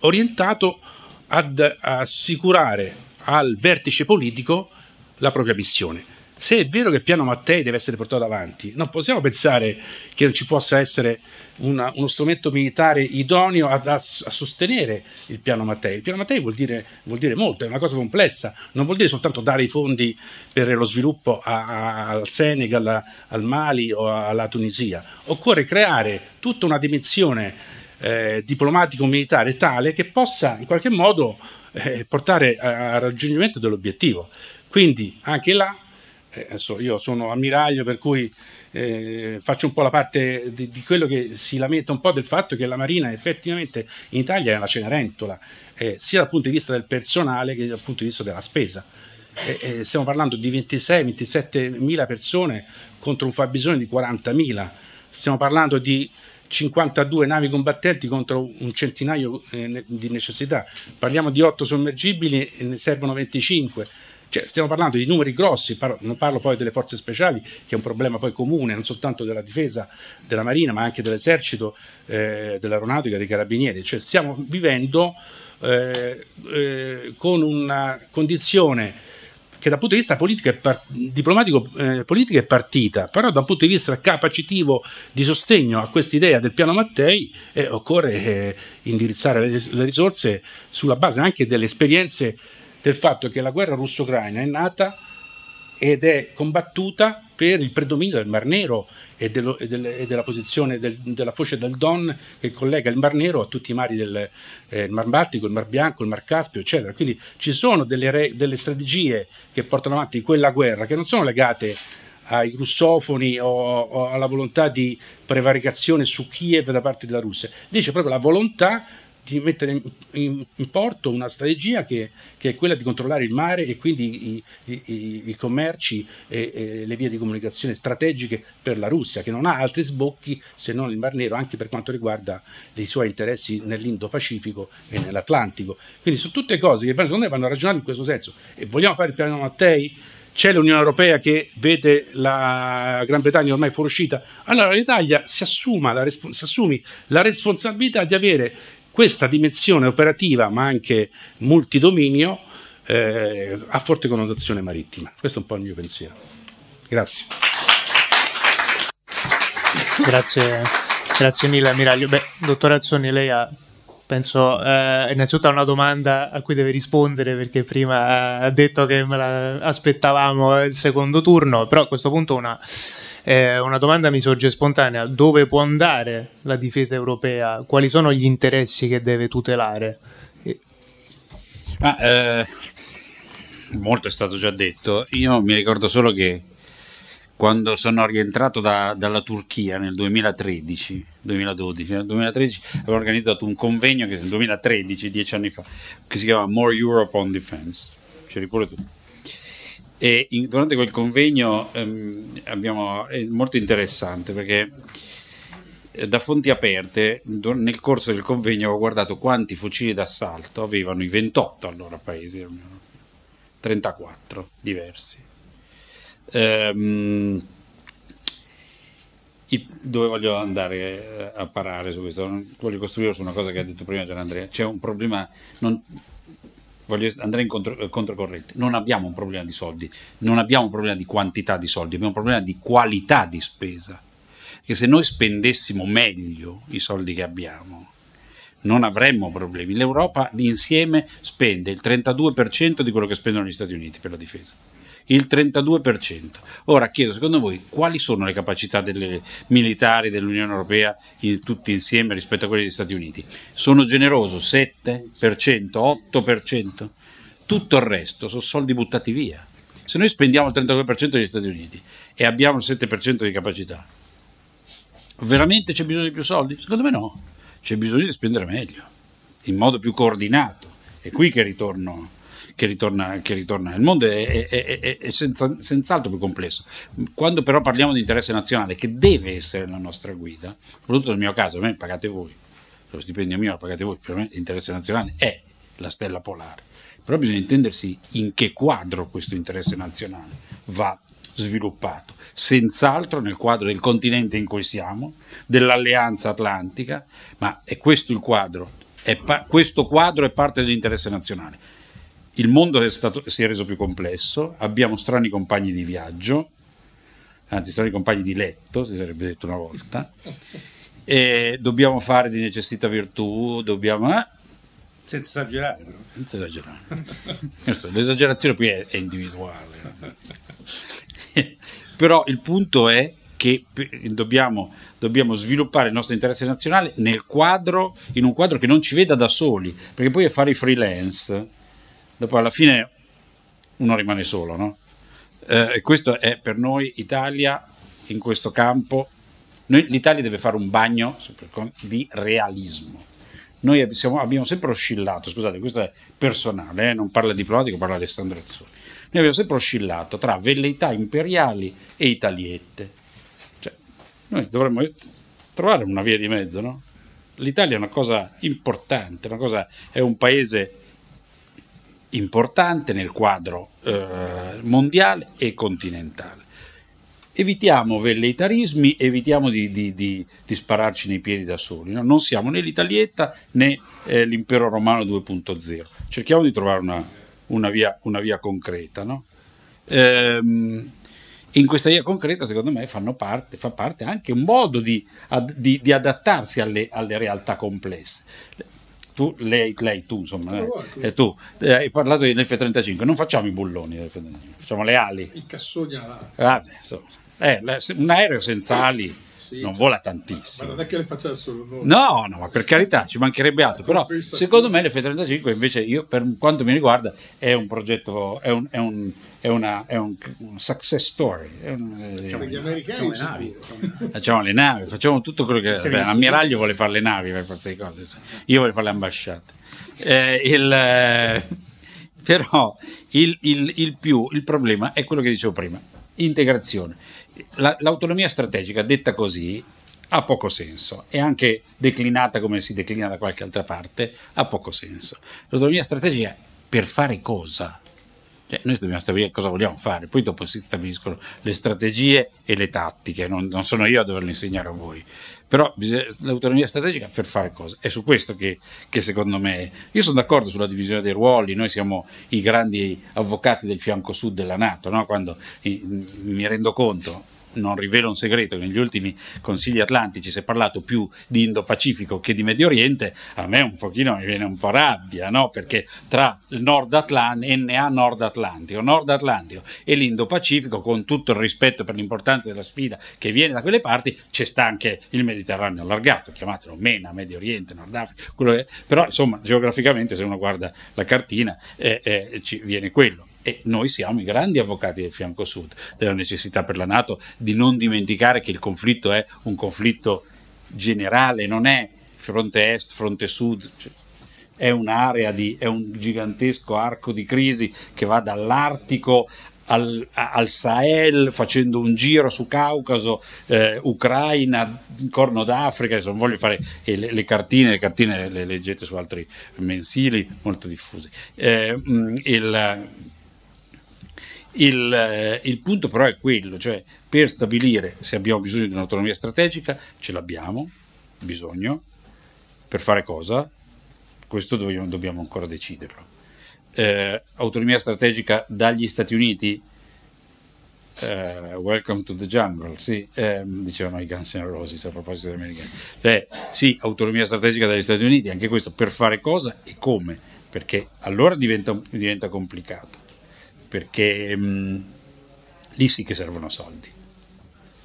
orientato ad assicurare al vertice politico la propria missione. Se è vero che il piano Mattei deve essere portato avanti, non possiamo pensare che non ci possa essere una, uno strumento militare idoneo a, a, a, sostenere il piano Mattei. Il piano Mattei vuol dire, vuol dire, molto, è una cosa complessa, non vuol dire soltanto dare i fondi per lo sviluppo a, al Senegal, al Mali o alla Tunisia. Occorre creare tutta una dimensione eh, diplomatico-militare tale che possa in qualche modo eh, portare al raggiungimento dell'obiettivo. Quindi anche là, eh, io sono ammiraglio per cui eh, faccio un po' la parte di, di, quello che si lamenta un po' del fatto che la Marina effettivamente in Italia è una cenerentola, eh, sia dal punto di vista del personale che dal punto di vista della spesa. Eh, stiamo parlando di 26-27 mila persone contro un fabbisogno di 40 mila, stiamo parlando di 52 navi combattenti contro un centinaio eh, di necessità. Parliamo di 8 sommergibili e ne servono 25. Cioè, stiamo parlando di numeri grossi, parlo, non parlo poi delle forze speciali, che è un problema poi comune, non soltanto della difesa, della marina, ma anche dell'esercito, eh, dell'aeronautica, dei carabinieri. Cioè, stiamo vivendo eh, eh con una condizione che dal punto di vista politico par- diplomatico eh, politica è partita, però dal punto di vista capacitivo di sostegno a quest'idea del piano Mattei eh, occorre eh, indirizzare le, le, risorse sulla base anche delle esperienze del fatto che la guerra russo-ucraina è nata ed è combattuta per il predominio del Mar Nero e, dello, e, del, e della posizione del, della foce del Don che collega il Mar Nero a tutti i mari del eh, Mar Baltico, il Mar Bianco, il Mar Caspio, eccetera. Quindi ci sono delle, re, delle strategie che portano avanti quella guerra che non sono legate ai russofoni o, o alla volontà di prevaricazione su Kiev da parte della Russia, dice proprio la volontà di mettere in, in, porto una strategia che, che, è quella di controllare il mare e quindi i, i, i, i commerci e, e, le vie di comunicazione strategiche per la Russia, che non ha altri sbocchi se non il Mar Nero, anche per quanto riguarda i suoi interessi nell'Indo-Pacifico e nell'Atlantico. Quindi sono tutte cose che secondo me vanno ragionate in questo senso. E vogliamo fare il piano Mattei? c'è l'Unione Europea che vede la Gran Bretagna ormai fuoriuscita, allora l'Italia si, si, assumi la responsabilità di avere questa dimensione operativa, ma anche multidominio, eh, ha forte connotazione marittima. Questo è un po' il mio pensiero. Grazie. Grazie, grazie mille, ammiraglio. Beh, dottor Azzoni, lei ha penso eh, innanzitutto a una domanda a cui deve rispondere perché prima ha detto che me la aspettavamo il secondo turno però a questo punto una eh, una domanda mi sorge spontanea, dove può andare la difesa europea? Quali sono gli interessi che deve tutelare? Eh, Ma, eh, molto è stato già detto, io mi ricordo solo che quando sono rientrato da, dalla Turchia nel 2013, 2012, nel 2013 avevo organizzato un convegno che nel 2013, dieci anni fa, che si chiama More Europe on Defense. C'eri pure tu. E in, durante quel convegno ehm, abbiamo, è molto interessante perché eh, da fonti aperte nel corso del convegno ho guardato quanti fucili d'assalto avevano i 28 allora paesi 34 diversi ehm, dove voglio andare eh, a parare su questo voglio costruire su una cosa che ha detto prima Gian Andrea c'è un problema non, voglio andare in contro, eh, non abbiamo un problema di soldi, non abbiamo un problema di quantità di soldi, abbiamo un problema di qualità di spesa. Perché se noi spendessimo meglio i soldi che abbiamo, non avremmo problemi. L'Europa insieme spende il 32% di quello che spendono gli Stati Uniti per la difesa il 32%. Ora chiedo, secondo voi, quali sono le capacità delle militari dell'Unione Europea in, tutti insieme rispetto a quelle degli Stati Uniti? Sono generoso, 7%, 8%? Tutto il resto sono soldi buttati via. Se noi spendiamo il 32% degli Stati Uniti e abbiamo il 7% di capacità, veramente c'è bisogno di più soldi? Secondo me no, c'è bisogno di spendere meglio, in modo più coordinato. È qui che ritorno che ritorna, che ritorna. Il mondo è, è, è, è senza, senz'altro più complesso. Quando però parliamo di interesse nazionale, che deve essere la nostra guida, soprattutto nel mio caso, a me pagate voi, lo stipendio mio lo pagate voi, per me l'interesse nazionale è la stella polare. Però bisogna intendersi in che quadro questo interesse nazionale va sviluppato, senz'altro nel quadro del continente in cui siamo, dell'alleanza atlantica, ma è questo il quadro, pa- questo quadro è parte dell'interesse nazionale il mondo è stato, si è reso più complesso, abbiamo strani compagni di viaggio, anzi strani compagni di letto, si sarebbe detto una volta, e dobbiamo fare di necessità virtù, dobbiamo... Eh? Senza esagerare però. Senza esagerare. l'esagerazione qui è, è individuale. però il punto è che dobbiamo, dobbiamo, sviluppare il nostro interesse nazionale quadro, in un quadro che non ci veda da soli, perché poi a fare i freelance dopo alla fine uno rimane solo, no? Eh, questo è per noi Italia in questo campo. Noi, L'Italia deve fare un bagno di realismo. Noi siamo, abbiamo sempre oscillato, scusate, questo è personale, eh, non parla diplomatico, parla Alessandro Azzurri. Noi abbiamo sempre oscillato tra velleità imperiali e italiette. Cioè, noi dovremmo trovare una via di mezzo, no? L'Italia è una cosa importante, una cosa, è un paese importante nel quadro eh, mondiale e continentale. Evitiamo velleitarismi, evitiamo di, di, di, di spararci nei piedi da soli. No? Non siamo né l'Italietta né eh, l'impero romano 2.0. Cerchiamo di trovare una, una, via, una via, concreta. No? Ehm, in questa via concreta, secondo me, parte, fa parte anche un modo di, ad, adattarsi alle, alle realtà complesse tu, lei, lei tu, insomma, eh, eh, tu, eh, hai parlato di f 35 non facciamo i bulloni dell'F-35, facciamo le ali. I cassoni alla... Ah, beh, eh, la, un aereo senza ali sì, non cioè, vola tantissimo. Ma non è che le faccia solo noi. No, no, ma per carità, ci mancherebbe altro, però secondo me l'F-35 invece, io, per quanto mi riguarda, è un progetto, è un, è un è, una, è un, un, success story. Un, eh, facciamo diciamo, gli americani, facciamo le, navi, facciamo le navi, facciamo tutto quello che... Beh, l'ammiraglio vuole fare le navi per forza di cose, io voglio fare le ambasciate. Eh, il, eh, però il, il, il, più, il problema è quello che dicevo prima, integrazione. La, l'autonomia strategica, detta così, ha poco senso e anche declinata come si declina da qualche altra parte, ha poco senso. L'autonomia strategica per fare cosa? Cioè, noi dobbiamo stabilire cosa vogliamo fare, poi dopo si stabiliscono le strategie e le tattiche, non, non sono io a doverle insegnare a voi. Però l'autonomia strategica per fare cosa? È su questo che, che secondo me... Io sono d'accordo sulla divisione dei ruoli, noi siamo i grandi avvocati del fianco sud della Nato, no? quando mi rendo conto, non rivela un segreto, che negli ultimi consigli atlantici si è parlato più di Indo-Pacifico che di Medio Oriente, a me un pochino mi viene un po' rabbia, no? perché tra il Nord Atlantico, NA Nord Atlantico, Nord Atlantico e l'Indo-Pacifico, con tutto il rispetto per l'importanza della sfida che viene da quelle parti, c'è sta anche il Mediterraneo allargato, chiamatelo MENA, Medio Oriente, Nord Africa, però insomma geograficamente se uno guarda la cartina eh, eh, ci viene quello. E noi siamo i grandi avvocati del fianco sud, della necessità per la Nato di non dimenticare che il conflitto è un conflitto generale, non è fronte est, fronte sud, cioè è un'area di, è un gigantesco arco di crisi che va dall'Artico al, al Sahel, facendo un giro su Caucaso, eh, Ucraina, Corno d'Africa, non voglio fare eh, le, le, cartine, le cartine le leggete su altri mensili molto diffusi. Eh, mh, mm, il, il, eh, il, punto però è quello, cioè per stabilire se abbiamo bisogno di un'autonomia strategica, ce l'abbiamo, bisogno, per fare cosa? Questo dobbiamo, dobbiamo ancora deciderlo. Eh, autonomia strategica dagli Stati Uniti? Eh, welcome to the jungle, sì, eh, dicevano i Guns N' Roses a proposito degli americani. Cioè, sì, autonomia strategica dagli Stati Uniti, anche questo per fare cosa e come, perché allora diventa, diventa complicato perché mh, mm, lì sì che servono soldi,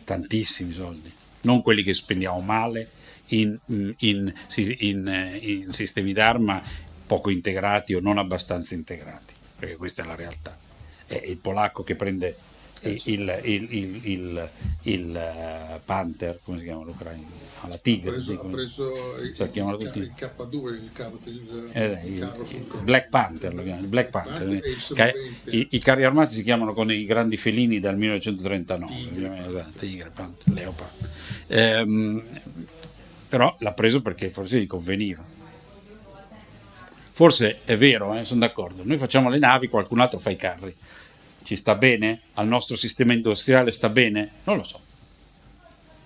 tantissimi soldi, non quelli che spendiamo male in, mm, in, in, eh, in sistemi d'arma poco integrati o non abbastanza integrati, perché questa è la realtà. È il polacco che prende il, il, il, il, eh, Panther, come si chiama l'Ucraina? Ah, la Tigre. Ha preso, ha preso il, cioè, il, K2, il, K, eh, Black Panther, lo chiamano, Black Panther. Panther I, I, carri armati si chiamano con i grandi felini dal 1939, Tigre, esatto, Tigre Panther, Leopard. Ehm, però l'ha preso perché forse gli conveniva. Forse è vero, eh, sono d'accordo, noi facciamo le navi, qualcun altro fa i carri. Ci sta bene? Al nostro sistema industriale sta bene? Non lo so.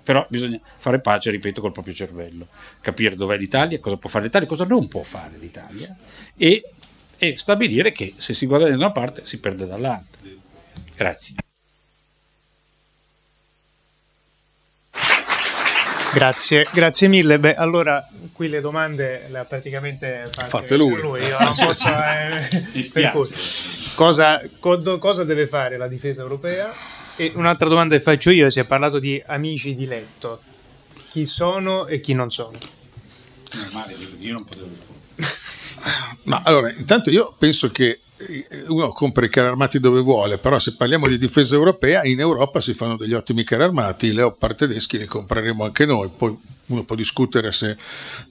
Però bisogna fare pace, ripeto, col proprio cervello, capire dov'è l'Italia, cosa può fare l'Italia, cosa non può fare l'Italia e, e stabilire che se si guadagna da una parte si perde dall'altra. Grazie. Grazie, grazie mille. Beh, allora qui le domande le ha praticamente fatte, fatte lui. lui. Io non posso, eh, per cui. Cosa, cosa, deve fare la difesa europea? E un'altra domanda che faccio io, si è parlato di amici di letto, chi sono e chi non sono? Normale, io non potevo rispondere. Ma allora, intanto io penso che eh, uno compra i carri armati dove vuole, però se parliamo di difesa europea, in Europa si fanno degli ottimi carri armati, i Leopard tedeschi li compreremo anche noi, poi uno può discutere se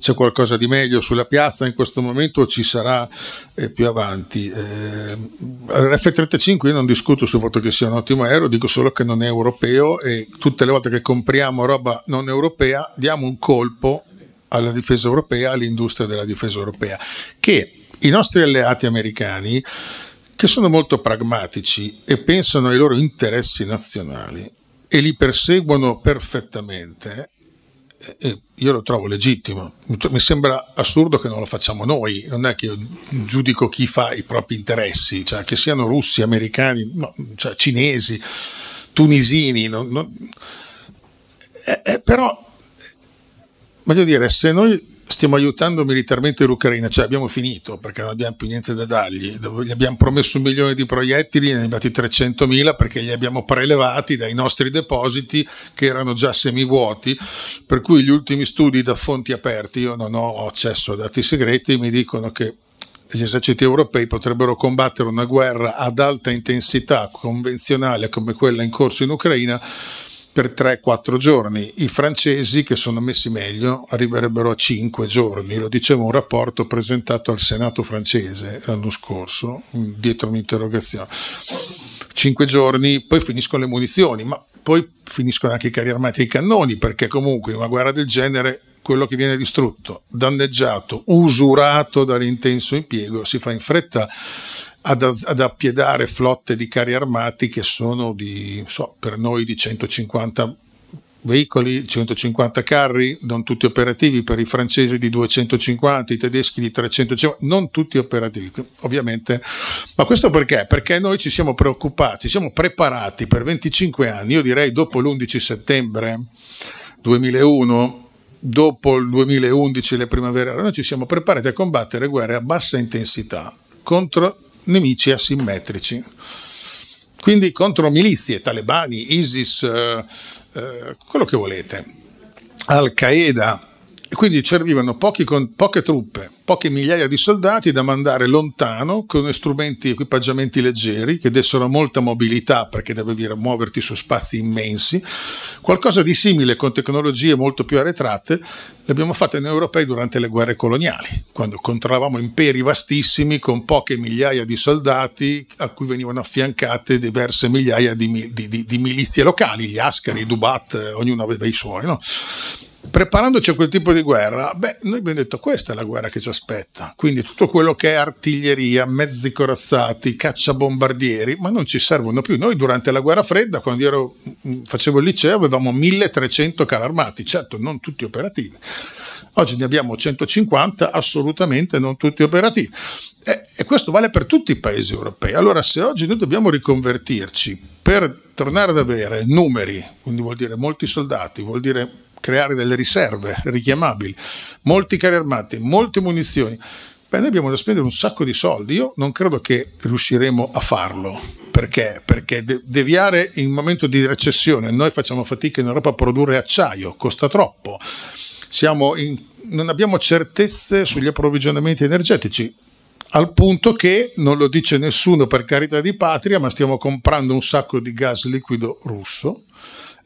c'è qualcosa di meglio sulla piazza in questo momento o ci sarà eh, più avanti. Eh, L'F-35 io non discuto sul fatto che sia un ottimo aereo, dico solo che non è europeo e tutte le volte che compriamo roba non europea diamo un colpo alla difesa europea, all'industria della difesa europea, che i nostri alleati americani, che sono molto pragmatici e pensano ai loro interessi nazionali e li perseguono perfettamente, io lo trovo legittimo. Mi sembra assurdo che non lo facciamo noi, non è che io giudico chi fa i propri interessi, cioè che siano russi, americani, no, cioè cinesi, tunisini, non, non... Eh, eh, però voglio dire, se noi stiamo aiutando militarmente l'Ucraina, cioè abbiamo finito perché non abbiamo più niente da dargli, gli abbiamo promesso un milione di proiettili, ne abbiamo 300 mila perché li abbiamo prelevati dai nostri depositi che erano già semivuoti, per cui gli ultimi studi da fonti aperte, io non ho accesso a dati segreti, mi dicono che gli eserciti europei potrebbero combattere una guerra ad alta intensità convenzionale come quella in corso in Ucraina per 3-4 giorni. I francesi, che sono messi meglio, arriverebbero a 5 giorni. Lo diceva un rapporto presentato al Senato francese l'anno scorso, dietro un'interrogazione. 5 giorni, poi finiscono le munizioni, ma poi finiscono anche i carri armati e i cannoni, perché comunque in una guerra del genere quello che viene distrutto, danneggiato, usurato dall'intenso impiego si fa in fretta ad, ad, appiedare flotte di carri armati che sono di, so, per noi di 150 veicoli, 150 carri, non tutti operativi, per i francesi di 250, i tedeschi di 350, non tutti operativi, ovviamente. Ma questo perché? Perché noi ci siamo preoccupati, siamo preparati per 25 anni, io direi dopo l'11 settembre 2001, dopo il 2011 le primavere, noi ci siamo preparati a combattere guerre a bassa intensità contro nemici asimmetrici. Quindi contro milizie, talebani, ISIS, eh, eh, quello che volete, Al-Qaeda, quindi servivano con, poche truppe, poche migliaia di soldati da mandare lontano con strumenti e equipaggiamenti leggeri che dessero molta mobilità perché dovevi muoverti su spazi immensi. Qualcosa di simile con tecnologie molto più arretrate l'abbiamo fatto noi europei durante le guerre coloniali, quando controllavamo imperi vastissimi con poche migliaia di soldati a cui venivano affiancate diverse migliaia di, di, di, di milizie locali, gli Ascari, i Dubat, ognuno aveva i suoi. No? preparandoci a quel tipo di guerra, beh, noi abbiamo detto questa è la guerra che ci aspetta, quindi tutto quello che è artiglieria, mezzi corazzati, cacciabombardieri, ma non ci servono più. Noi durante la guerra fredda, quando ero, mm, mm, facevo il liceo, avevamo 1300 carri armati, certo non tutti operativi. Oggi ne abbiamo 150, assolutamente non tutti operativi. E, e questo vale per tutti i paesi europei. Allora, se oggi noi dobbiamo riconvertirci per tornare ad avere numeri, quindi vuol dire molti soldati, vuol dire creare delle riserve richiamabili, molti carri armati, molte munizioni. Beh, noi abbiamo da spendere un sacco di soldi, io non credo che riusciremo a farlo. Perché? Perché deviare in momento di recessione, noi facciamo fatica in Europa a produrre acciaio, costa troppo. In, non abbiamo certezze sugli approvvigionamenti energetici, al punto che non lo dice nessuno per carità di patria, ma stiamo comprando un sacco di gas liquido russo,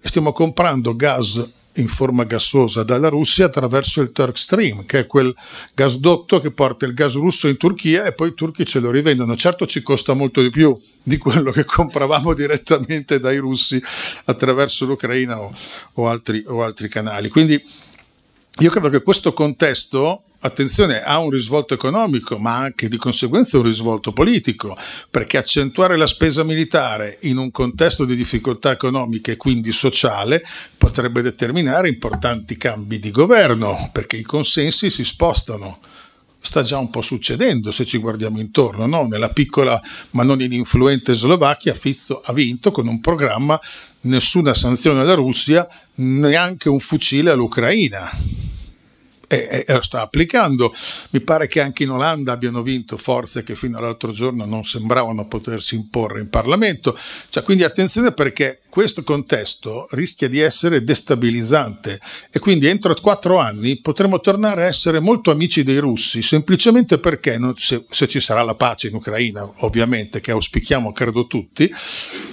e stiamo comprando gas in forma gassosa dalla Russia attraverso il Turk Stream, che è quel gasdotto che porta il gas russo in Turchia e poi i turchi ce lo rivendono. Certo ci costa molto di più di quello che compravamo direttamente dai russi attraverso l'Ucraina o, o, altri, o altri canali. Quindi io credo che questo contesto attenzione, ha un risvolto economico, ma anche di conseguenza un risvolto politico, perché accentuare la spesa militare in un contesto di difficoltà economica e quindi sociale potrebbe determinare importanti cambi di governo, perché i consensi si spostano. Sta già un po' succedendo se ci guardiamo intorno, no? nella piccola ma non in influente Slovacchia Fizzo ha vinto con un programma nessuna sanzione alla Russia, neanche un fucile all'Ucraina e, e, sta applicando. Mi pare che anche in Olanda abbiano vinto forze che fino all'altro giorno non sembravano potersi imporre in Parlamento. Cioè, quindi attenzione perché questo contesto rischia di essere destabilizzante e quindi entro quattro anni potremo tornare a essere molto amici dei russi, semplicemente perché non, se, se, ci sarà la pace in Ucraina, ovviamente, che auspichiamo credo tutti,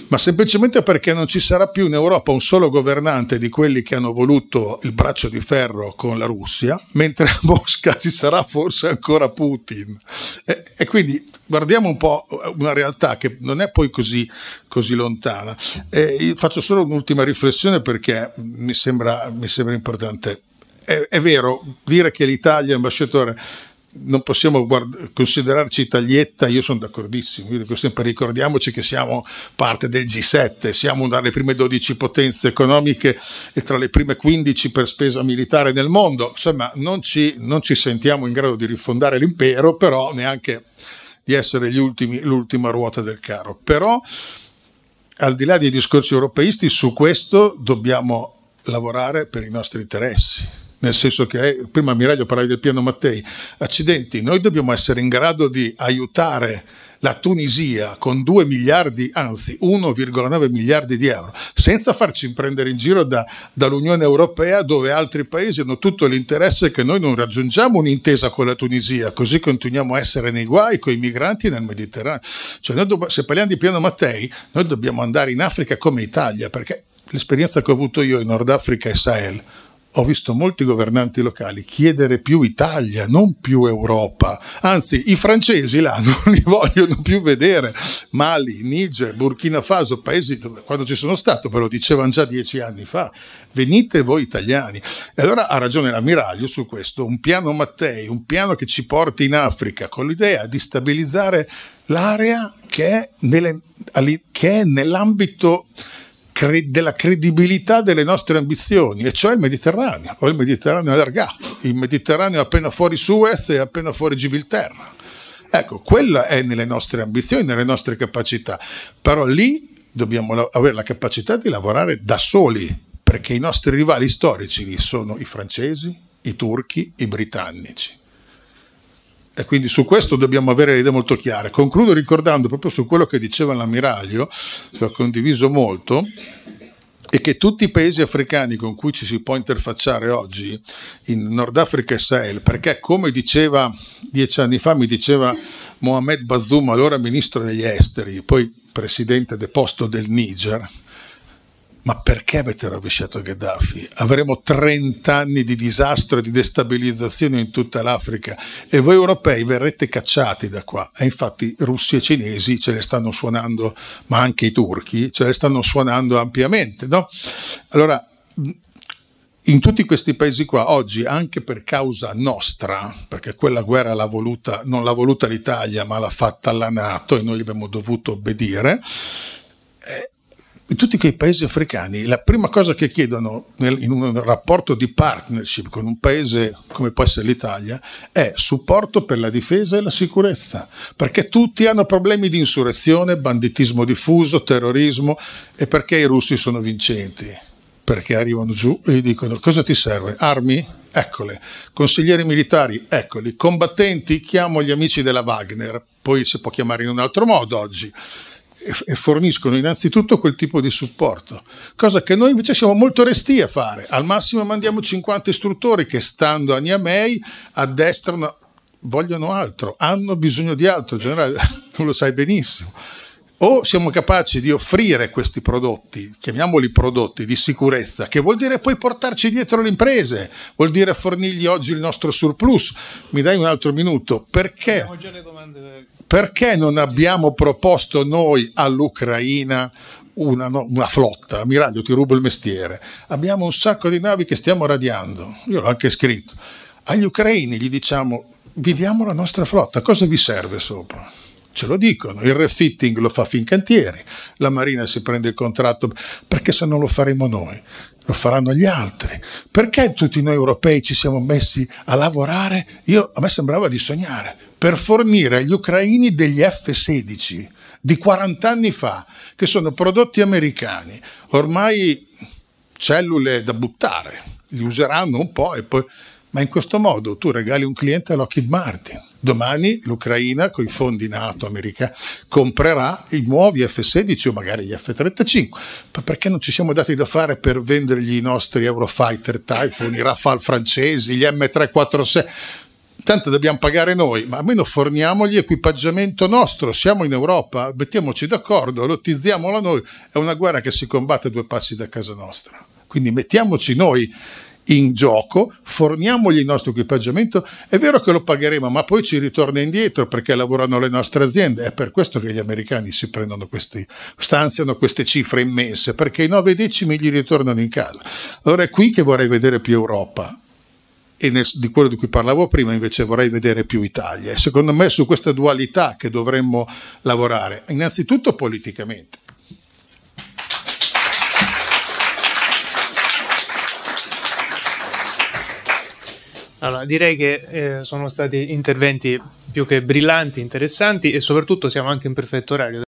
ma semplicemente perché non ci sarà più in Europa un solo governante di quelli che hanno voluto il braccio di ferro con la Russia, mentre a Mosca ci sarà forse ancora Putin. E, e quindi guardiamo un po' una realtà che non è poi così, così lontana. E, faccio solo un'ultima riflessione perché mi sembra, mi sembra importante. È, è, vero, dire che l'Italia, ambasciatore, non possiamo guard- considerarci taglietta, io sono d'accordissimo, io dico sempre ricordiamoci che siamo parte del G7, siamo una delle prime 12 potenze economiche e tra le prime 15 per spesa militare nel mondo, insomma non ci, non ci sentiamo in grado di rifondare l'impero, però neanche di essere ultimi, l'ultima ruota del carro. Però al di là dei discorsi europeisti, su questo dobbiamo lavorare per i nostri interessi. Nel senso che eh, prima Miraglio parlavi del piano Mattei, accidenti, noi dobbiamo essere in grado di aiutare la Tunisia con 2 miliardi, anzi 1,9 miliardi di euro, senza farci prendere in giro da, dall'Unione Europea dove altri paesi hanno tutto l'interesse che noi non raggiungiamo un'intesa con la Tunisia, così continuiamo a essere nei guai con i migranti nel Mediterraneo. Cioè noi se parliamo di piano Mattei, noi dobbiamo andare in Africa come Italia, perché l'esperienza che ho avuto io in Nord Africa e Sahel, ho visto molti governanti locali chiedere più Italia, non più Europa. Anzi, i francesi là non li vogliono più vedere. Mali, Niger, Burkina Faso, paesi dove quando ci sono stato ve lo dicevano già dieci anni fa, venite voi italiani. E allora ha ragione l'ammiraglio su questo, un piano Mattei, un piano che ci porti in Africa con l'idea di stabilizzare l'area che è, nelle, che è nell'ambito cre- della credibilità delle nostre ambizioni, e cioè il Mediterraneo, o il Mediterraneo allargato, il Mediterraneo appena fuori Suez e appena fuori Gibilterra. Ecco, quella è nelle nostre ambizioni, nelle nostre capacità, però lì dobbiamo la- avere la capacità di lavorare da soli, perché i nostri rivali storici sono i francesi, i turchi, i britannici. E quindi su questo dobbiamo avere le idee molto chiare. Concludo ricordando proprio su quello che diceva l'ammiraglio, che ho condiviso molto, e che tutti i paesi africani con cui ci si può interfacciare oggi, in Nord Africa e Sahel, perché come diceva dieci anni fa, mi diceva Mohamed Bazoum, allora ministro degli esteri, poi presidente deposto del Niger, ma perché avete rovesciato Gheddafi? Avremo 30 anni di disastro e di destabilizzazione in tutta l'Africa e voi europei verrete cacciati da qua. E infatti russi e cinesi ce le stanno suonando, ma anche i turchi ce le stanno suonando ampiamente. No? Allora, in tutti questi paesi qua, oggi, anche per causa nostra, perché quella guerra l'ha voluta, non l'ha voluta l'Italia, ma l'ha fatta la Nato e noi abbiamo dovuto obbedire, eh, in tutti quei paesi africani la prima cosa che chiedono nel, in un rapporto di partnership con un paese come può essere l'Italia è supporto per la difesa e la sicurezza, perché tutti hanno problemi di insurrezione, banditismo diffuso, terrorismo e perché i russi sono vincenti, perché arrivano giù e gli dicono cosa ti serve? Armi? Eccole. Consiglieri militari? Eccoli. Combattenti? Chiamo gli amici della Wagner, poi si può chiamare in un altro modo oggi e forniscono innanzitutto quel tipo di supporto, cosa che noi invece siamo molto resti a fare. Al massimo mandiamo 50 istruttori che stando a Niamey addestrano, vogliono altro, hanno bisogno di altro, generale, tu lo sai benissimo. O siamo capaci di offrire questi prodotti, chiamiamoli prodotti di sicurezza, che vuol dire poi portarci dietro le imprese, vuol dire fornirgli oggi il nostro surplus. Mi dai un altro minuto, perché... Abbiamo già le domande perché non abbiamo proposto noi all'Ucraina una, una, flotta, ammiraglio ti rubo il mestiere, abbiamo un sacco di navi che stiamo radiando, io l'ho anche scritto, agli ucraini gli diciamo vi diamo la nostra flotta, cosa vi serve sopra? ce lo dicono, il refitting lo fa Fincantieri, la Marina si prende il contratto, perché se non lo faremo noi? Lo faranno gli altri. Perché tutti noi europei ci siamo messi a lavorare? Io, a me sembrava di sognare, per fornire agli ucraini degli F-16 di 40 anni fa, che sono prodotti americani, ormai cellule da buttare, li useranno un po' e poi ma in questo modo tu regali un cliente a Lockheed Martin. Domani l'Ucraina, con i fondi NATO America, comprerà i nuovi F-16 o magari gli F-35. Ma perché non ci siamo dati da fare per vendergli i nostri Eurofighter Typhoon, i Rafale francesi, gli M346? tanto dobbiamo pagare noi, ma almeno forniamogli equipaggiamento nostro, siamo in Europa, mettiamoci d'accordo, lottizziamola noi, è una guerra che si combatte a due passi da casa nostra. Quindi mettiamoci noi in gioco, forniamogli il nostro equipaggiamento, è vero che lo pagheremo, ma poi ci ritorna indietro perché lavorano le nostre aziende, è per questo che gli americani si prendono questi, stanziano queste cifre immense, perché i nove decimi gli ritornano in casa. Allora è qui che vorrei vedere più Europa, e nel, di quello di cui parlavo prima invece vorrei vedere più Italia e secondo me è su questa dualità che dovremmo lavorare, innanzitutto politicamente. Allora, direi che eh, sono stati interventi più che brillanti, interessanti e soprattutto siamo anche in perfetto orario.